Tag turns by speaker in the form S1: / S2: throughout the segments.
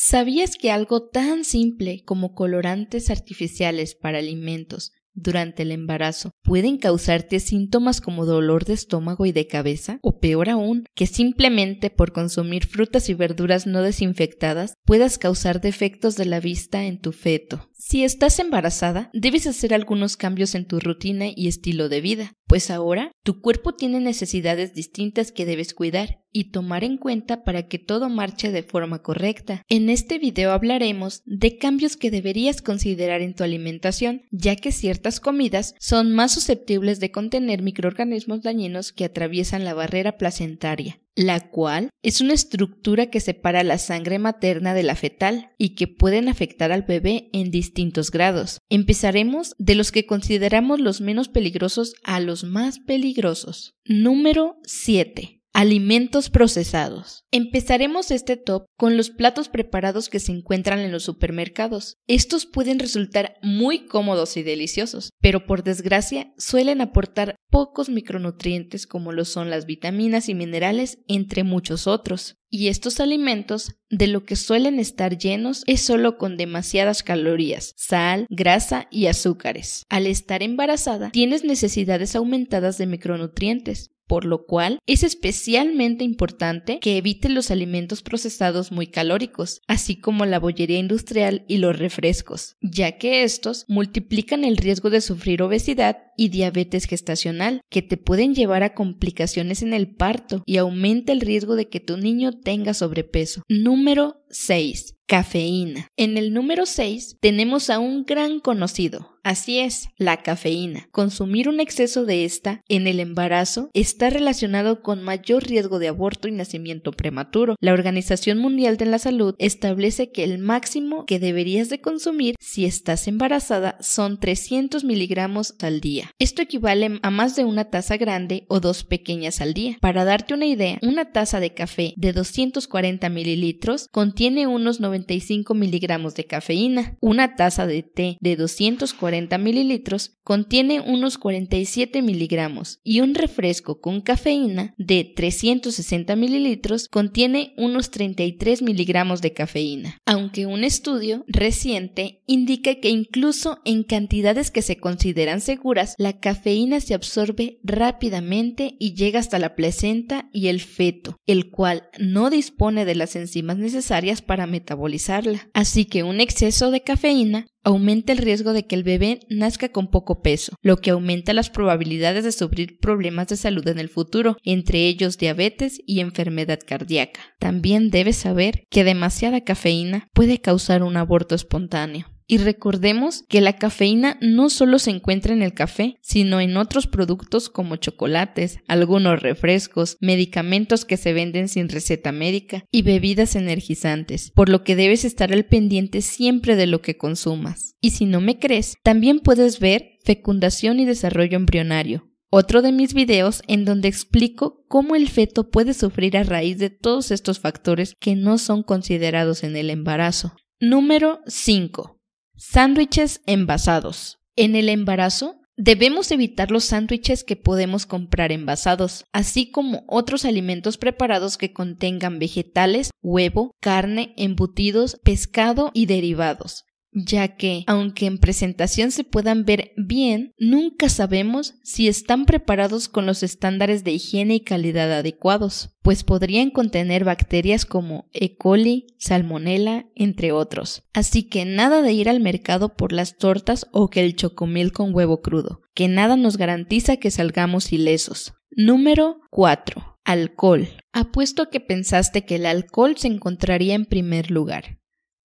S1: ¿Sabías que algo tan simple como colorantes artificiales para alimentos durante el embarazo pueden causarte síntomas como dolor de estómago y de cabeza, o peor aún, que simplemente por consumir frutas y verduras no desinfectadas puedas causar defectos de la vista en tu feto. Si estás embarazada, debes hacer algunos cambios en tu rutina y estilo de vida, pues ahora tu cuerpo tiene necesidades distintas que debes cuidar y tomar en cuenta para que todo marche de forma correcta. En este video hablaremos de cambios que deberías considerar en tu alimentación, ya que ciertas comidas son más susceptibles de contener microorganismos dañinos que atraviesan la barrera placentaria la cual es una estructura que separa la sangre materna de la fetal y que pueden afectar al bebé en distintos grados. Empezaremos de los que consideramos los menos peligrosos a los más peligrosos. Número 7. Alimentos procesados. Empezaremos este top con los platos preparados que se encuentran en los supermercados. Estos pueden resultar muy cómodos y deliciosos, pero por desgracia suelen aportar pocos micronutrientes como lo son las vitaminas y minerales, entre muchos otros. Y estos alimentos, de lo que suelen estar llenos, es solo con demasiadas calorías, sal, grasa y azúcares. Al estar embarazada, tienes necesidades aumentadas de micronutrientes, por lo cual es especialmente importante que eviten los alimentos procesados muy calóricos, así como la bollería industrial y los refrescos, ya que estos multiplican el riesgo de sufrir obesidad y diabetes gestacional, que te pueden llevar a complicaciones en el parto y aumenta el riesgo de que tu niño tenga sobrepeso. Número 6. Cafeína. En el número 6 tenemos a un gran conocido, Así es, la cafeína. Consumir un exceso de esta en el embarazo está relacionado con mayor riesgo de aborto y nacimiento prematuro. La Organización Mundial de la Salud establece que el máximo que deberías de consumir si estás embarazada son 300 miligramos al día. Esto equivale a más de una taza grande o dos pequeñas al día. Para darte una idea, una taza de café de 240 mililitros contiene unos 95 miligramos de cafeína, una taza de té de 240 40 mililitros contiene unos 47 miligramos y un refresco con cafeína de 360 mililitros contiene unos 33 miligramos de cafeína, aunque un estudio reciente indica que incluso en cantidades que se consideran seguras, la cafeína se absorbe rápidamente y llega hasta la placenta y el feto, el cual no dispone de las enzimas necesarias para metabolizarla. Así que un exceso de cafeína aumenta el riesgo de que el bebé nazca con poco peso, lo que aumenta las probabilidades de sufrir problemas de salud en el futuro, entre ellos diabetes y enfermedad cardíaca. También debes saber que demasiada cafeína puede causar un aborto espontáneo. Y recordemos que la cafeína no solo se encuentra en el café, sino en otros productos como chocolates, algunos refrescos, medicamentos que se venden sin receta médica y bebidas energizantes, por lo que debes estar al pendiente siempre de lo que consumas. Y si no me crees, también puedes ver fecundación y desarrollo embrionario, otro de mis videos en donde explico cómo el feto puede sufrir a raíz de todos estos factores que no son considerados en el embarazo. Número 5. Sándwiches envasados. En el embarazo, debemos evitar los sándwiches que podemos comprar envasados, así como otros alimentos preparados que contengan vegetales, huevo, carne, embutidos, pescado y derivados ya que, aunque en presentación se puedan ver bien, nunca sabemos si están preparados con los estándares de higiene y calidad adecuados, pues podrían contener bacterias como E. coli, salmonella, entre otros. Así que nada de ir al mercado por las tortas o que el chocomil con huevo crudo, que nada nos garantiza que salgamos ilesos. Número 4. Alcohol. Apuesto que pensaste que el alcohol se encontraría en primer lugar.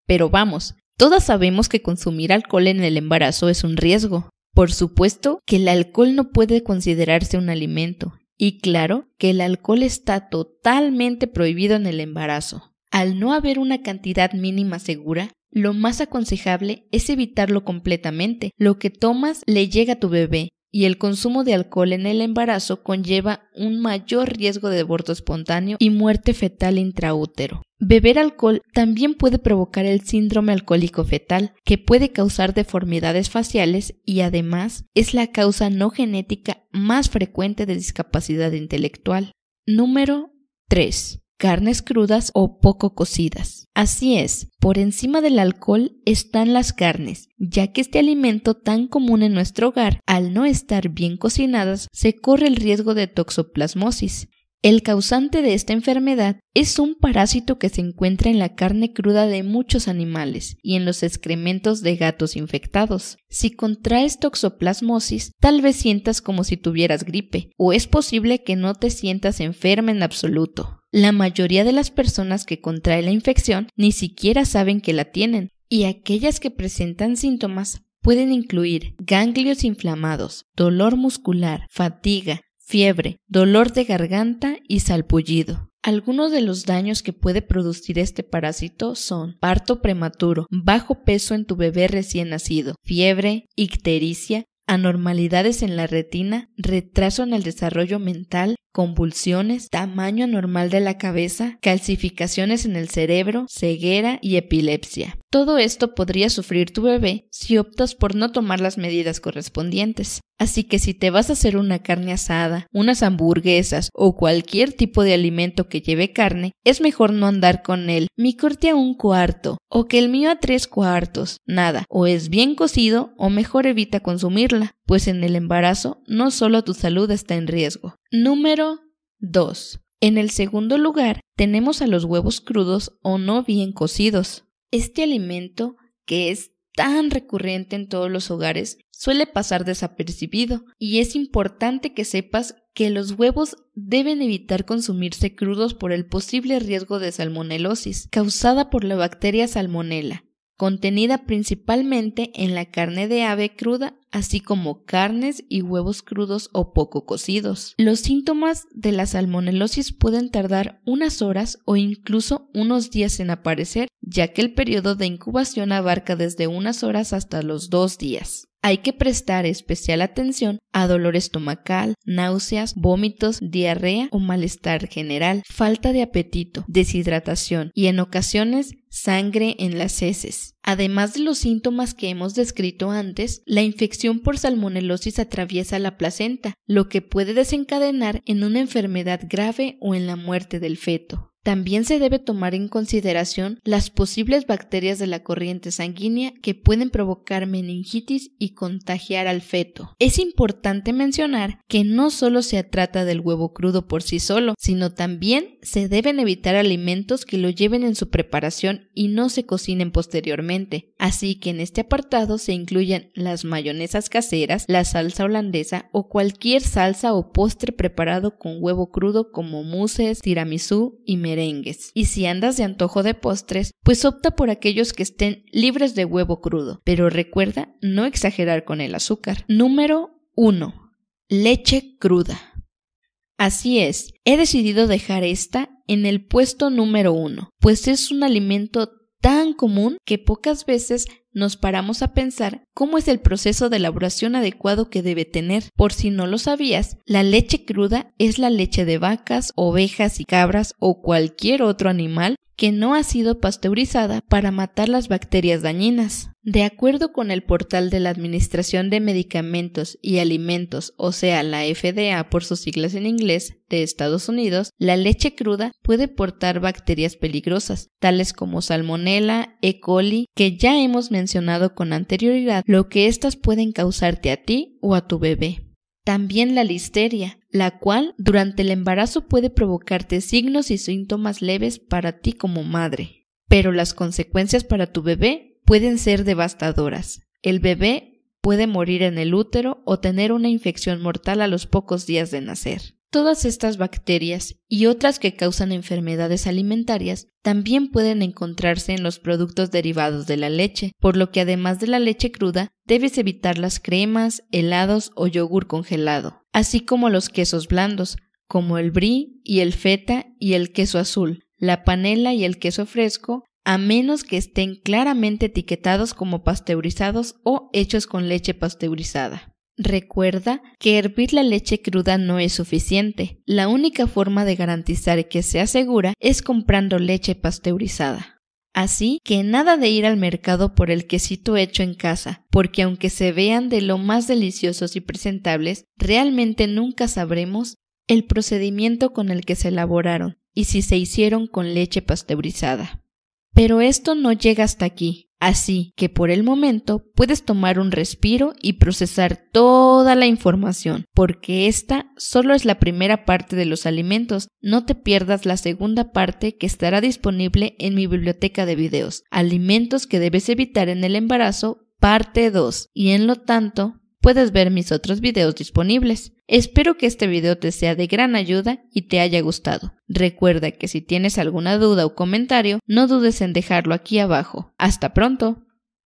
S1: Pero vamos, Todas sabemos que consumir alcohol en el embarazo es un riesgo. Por supuesto que el alcohol no puede considerarse un alimento. Y claro que el alcohol está totalmente prohibido en el embarazo. Al no haber una cantidad mínima segura, lo más aconsejable es evitarlo completamente. Lo que tomas le llega a tu bebé y el consumo de alcohol en el embarazo conlleva un mayor riesgo de aborto espontáneo y muerte fetal intraútero. Beber alcohol también puede provocar el síndrome alcohólico fetal, que puede causar deformidades faciales y además es la causa no genética más frecuente de discapacidad intelectual. Número 3 carnes crudas o poco cocidas. Así es, por encima del alcohol están las carnes, ya que este alimento tan común en nuestro hogar, al no estar bien cocinadas, se corre el riesgo de toxoplasmosis, el causante de esta enfermedad es un parásito que se encuentra en la carne cruda de muchos animales y en los excrementos de gatos infectados. Si contraes toxoplasmosis, tal vez sientas como si tuvieras gripe, o es posible que no te sientas enferma en absoluto. La mayoría de las personas que contraen la infección ni siquiera saben que la tienen, y aquellas que presentan síntomas pueden incluir ganglios inflamados, dolor muscular, fatiga, fiebre, dolor de garganta y salpullido. Algunos de los daños que puede producir este parásito son parto prematuro, bajo peso en tu bebé recién nacido, fiebre, ictericia, anormalidades en la retina, retraso en el desarrollo mental convulsiones, tamaño anormal de la cabeza, calcificaciones en el cerebro, ceguera y epilepsia. Todo esto podría sufrir tu bebé si optas por no tomar las medidas correspondientes. Así que si te vas a hacer una carne asada, unas hamburguesas o cualquier tipo de alimento que lleve carne, es mejor no andar con él. Mi corte a un cuarto o que el mío a tres cuartos. Nada, o es bien cocido o mejor evita consumirla, pues en el embarazo no solo tu salud está en riesgo, Número 2. En el segundo lugar tenemos a los huevos crudos o no bien cocidos. Este alimento, que es tan recurrente en todos los hogares, suele pasar desapercibido y es importante que sepas que los huevos deben evitar consumirse crudos por el posible riesgo de salmonelosis causada por la bacteria salmonella, contenida principalmente en la carne de ave cruda, así como carnes y huevos crudos o poco cocidos. Los síntomas de la salmonelosis pueden tardar unas horas o incluso unos días en aparecer, ya que el periodo de incubación abarca desde unas horas hasta los dos días. Hay que prestar especial atención a dolor estomacal, náuseas, vómitos, diarrea o malestar general, falta de apetito, deshidratación y en ocasiones sangre en las heces. Además de los síntomas que hemos descrito antes, la infección por salmonelosis atraviesa la placenta, lo que puede desencadenar en una enfermedad grave o en la muerte del feto. También se debe tomar en consideración las posibles bacterias de la corriente sanguínea que pueden provocar meningitis y contagiar al feto. Es importante mencionar que no solo se trata del huevo crudo por sí solo, sino también se deben evitar alimentos que lo lleven en su preparación y no se cocinen posteriormente. Así que en este apartado se incluyen las mayonesas caseras, la salsa holandesa o cualquier salsa o postre preparado con huevo crudo como mousses, tiramisú y merengues. Y si andas de antojo de postres, pues opta por aquellos que estén libres de huevo crudo. Pero recuerda no exagerar con el azúcar. Número 1. Leche cruda. Así es, he decidido dejar esta en el puesto número 1, pues es un alimento tan común que pocas veces nos paramos a pensar cómo es el proceso de elaboración adecuado que debe tener. Por si no lo sabías, la leche cruda es la leche de vacas, ovejas y cabras o cualquier otro animal que no ha sido pasteurizada para matar las bacterias dañinas. De acuerdo con el portal de la Administración de Medicamentos y Alimentos, o sea, la FDA por sus siglas en inglés, de Estados Unidos, la leche cruda puede portar bacterias peligrosas, tales como salmonella, E. coli, que ya hemos mencionado con anterioridad, lo que éstas pueden causarte a ti o a tu bebé. También la listeria, la cual durante el embarazo puede provocarte signos y síntomas leves para ti como madre, pero las consecuencias para tu bebé pueden ser devastadoras. El bebé puede morir en el útero o tener una infección mortal a los pocos días de nacer. Todas estas bacterias y otras que causan enfermedades alimentarias también pueden encontrarse en los productos derivados de la leche, por lo que además de la leche cruda, debes evitar las cremas, helados o yogur congelado, así como los quesos blandos, como el brie y el feta y el queso azul, la panela y el queso fresco, a menos que estén claramente etiquetados como pasteurizados o hechos con leche pasteurizada. Recuerda que hervir la leche cruda no es suficiente. La única forma de garantizar que sea segura es comprando leche pasteurizada. Así que nada de ir al mercado por el quesito hecho en casa, porque aunque se vean de lo más deliciosos y presentables, realmente nunca sabremos el procedimiento con el que se elaboraron y si se hicieron con leche pasteurizada. Pero esto no llega hasta aquí. Así que por el momento puedes tomar un respiro y procesar toda la información, porque esta solo es la primera parte de los alimentos. No te pierdas la segunda parte que estará disponible en mi biblioteca de videos, alimentos que debes evitar en el embarazo, parte 2. Y en lo tanto, puedes ver mis otros videos disponibles. Espero que este video te sea de gran ayuda y te haya gustado. Recuerda que si tienes alguna duda o comentario, no dudes en dejarlo aquí abajo. Hasta pronto.